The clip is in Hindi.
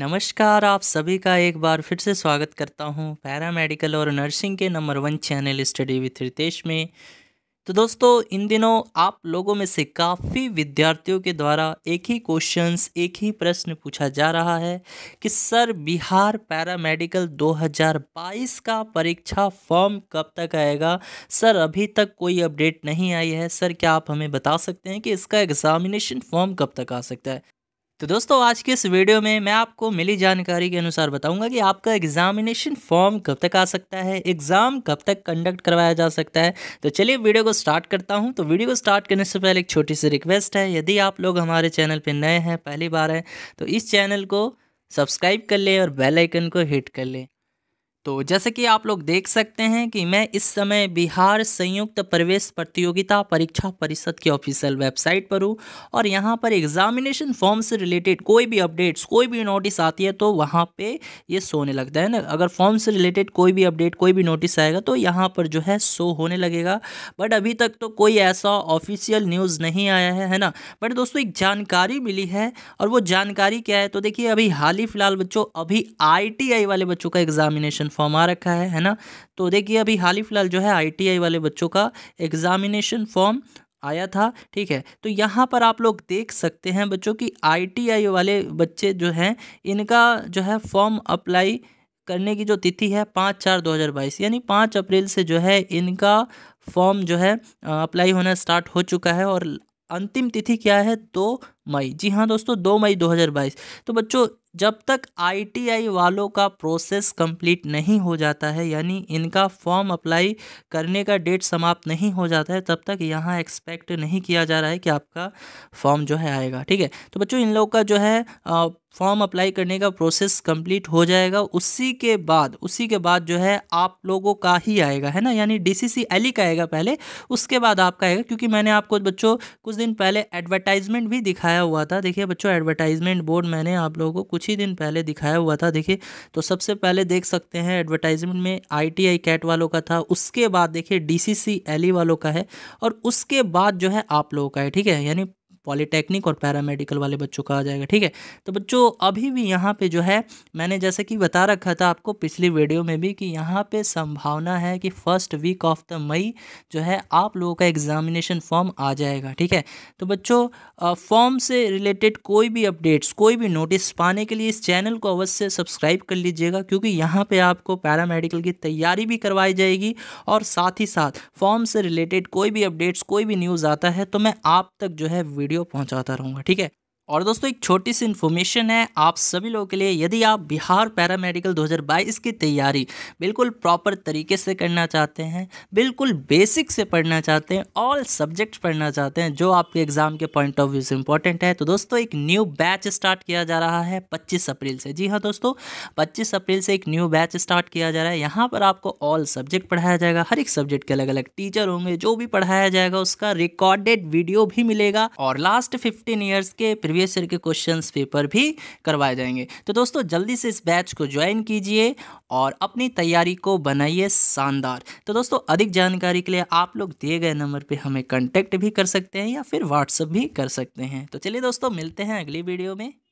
नमस्कार आप सभी का एक बार फिर से स्वागत करता हूँ पैरामेडिकल और नर्सिंग के number one channel study with Ritesh में तो दोस्तों इन दिनों आप लोगों में से काफ़ी विद्यार्थियों के द्वारा एक ही क्वेश्चंस एक ही प्रश्न पूछा जा रहा है कि सर बिहार पैरामेडिकल 2022 का परीक्षा फॉर्म कब तक आएगा सर अभी तक कोई अपडेट नहीं आई है सर क्या आप हमें बता सकते हैं कि इसका एग्ज़ामिनेशन फॉर्म कब तक आ सकता है तो दोस्तों आज के इस वीडियो में मैं आपको मिली जानकारी के अनुसार बताऊंगा कि आपका एग्जामिनेशन फॉर्म कब तक आ सकता है एग्ज़ाम कब तक कंडक्ट करवाया जा सकता है तो चलिए वीडियो को स्टार्ट करता हूं तो वीडियो को स्टार्ट करने से पहले एक छोटी सी रिक्वेस्ट है यदि आप लोग हमारे चैनल पर नए हैं पहली बार हैं तो इस चैनल को सब्सक्राइब कर लें और बेलाइकन को हिट कर लें तो जैसे कि आप लोग देख सकते हैं कि मैं इस समय बिहार संयुक्त प्रवेश प्रतियोगिता परीक्षा परिषद की ऑफिशियल वेबसाइट पर हूँ और यहाँ पर एग्जामिनेशन फॉर्म से रिलेटेड कोई भी अपडेट्स कोई भी नोटिस आती है तो वहाँ पे ये शो होने लगता है ना अगर फॉर्म से रिलेटेड कोई भी अपडेट कोई भी नोटिस आएगा तो यहाँ पर जो है शो होने लगेगा बट अभी तक तो कोई ऐसा ऑफिशियल न्यूज़ नहीं आया है है ना बट दोस्तों एक जानकारी मिली है और वो जानकारी क्या है तो देखिए अभी हाल ही फिलहाल बच्चों अभी आई वाले बच्चों का एग्जामिनेशन फॉर्म आ रखा है है ना तो देखिए अभी हाल ही फिलहाल जो है आईटीआई वाले बच्चों का एग्जामिनेशन फॉर्म आया था ठीक है तो यहाँ पर आप लोग देख सकते हैं बच्चों की आईटीआई वाले बच्चे जो हैं इनका जो है फॉर्म अप्लाई करने की जो तिथि है पाँच चार दो हज़ार बाईस यानी पाँच अप्रैल से जो है इनका फॉर्म जो है अप्लाई होना स्टार्ट हो चुका है और अंतिम तिथि क्या है दो तो मई जी हाँ दोस्तों दो मई 2022 तो बच्चों जब तक आईटीआई वालों का प्रोसेस कंप्लीट नहीं हो जाता है यानी इनका फॉर्म अप्लाई करने का डेट समाप्त नहीं हो जाता है तब तक यहाँ एक्सपेक्ट नहीं किया जा रहा है कि आपका फॉर्म जो है आएगा ठीक है तो बच्चों इन लोग का जो है फॉर्म अप्लाई करने का प्रोसेस कंप्लीट हो जाएगा उसी के बाद उसी के बाद जो है आप लोगों का ही आएगा है ना यानी डी सी एली का आएगा पहले उसके बाद आपका आएगा क्योंकि मैंने आपको बच्चों कुछ दिन पहले एडवर्टाइजमेंट भी दिखाया दिखाया हुआ था देखिए बच्चों एडवर्टाइजमेंट बोर्ड मैंने आप लोगों को कुछ ही दिन पहले दिखाया हुआ था देखिए तो सबसे पहले देख सकते हैं एडवर्टाइजमेंट में आईटीआई कैट वालों का था उसके बाद देखिए डीसीसी एली e वालों का है और उसके बाद जो है आप लोगों का है ठीक है यानी पॉलीटेक्निक और पैरामेडिकल वाले बच्चों का आ जाएगा ठीक है तो बच्चों अभी भी यहाँ पे जो है मैंने जैसे कि बता रखा था आपको पिछली वीडियो में भी कि यहाँ पे संभावना है कि first week of the May जो है आप लोगों का एग्जामिनेशन फॉर्म आ जाएगा ठीक है तो बच्चों फॉर्म से रिलेटेड कोई भी अपडेट्स कोई भी नोटिस पाने के लिए इस चैनल को अवश्य सब्सक्राइब कर लीजिएगा क्योंकि यहाँ पर आपको पैरामेडिकल की तैयारी भी करवाई जाएगी और साथ ही साथ फॉर्म से रिलेटेड कोई भी अपडेट्स कोई भी न्यूज़ आता है तो मैं आप तक जो है वीडियो वीडियो पहुँचाता रहूँगा ठीक है और दोस्तों एक छोटी सी इन्फॉर्मेशन है आप सभी लोगों के लिए यदि आप बिहार पैरामेडिकल 2022 की तैयारी बिल्कुल प्रॉपर तरीके से करना चाहते हैं बिल्कुल बेसिक से पढ़ना चाहते हैं ऑल सब्जेक्ट पढ़ना चाहते हैं जो आपके एग्ज़ाम के पॉइंट ऑफ व्यू से इंपॉर्टेंट है तो दोस्तों एक न्यू बैच स्टार्ट किया जा रहा है पच्चीस अप्रैल से जी हाँ दोस्तों पच्चीस अप्रैल से एक न्यू बैच स्टार्ट किया जा रहा है यहाँ पर आपको ऑल सब्जेक्ट पढ़ाया जाएगा हर एक सब्जेक्ट के अलग अलग टीचर होंगे जो भी पढ़ाया जाएगा उसका रिकॉर्डेड वीडियो भी मिलेगा और लास्ट फिफ्टीन ईयर्स के प्रीवियस ईयर के क्वेश्चन पेपर भी करवाए जाएंगे तो दोस्तों जल्दी से इस बैच को ज्वाइन कीजिए और अपनी तैयारी को बनाइए शानदार तो दोस्तों अधिक जानकारी के लिए आप लोग दिए गए नंबर पर हमें कॉन्टेक्ट भी कर सकते हैं या फिर व्हाट्सअप भी कर सकते हैं तो चलिए दोस्तों मिलते हैं अगली वीडियो में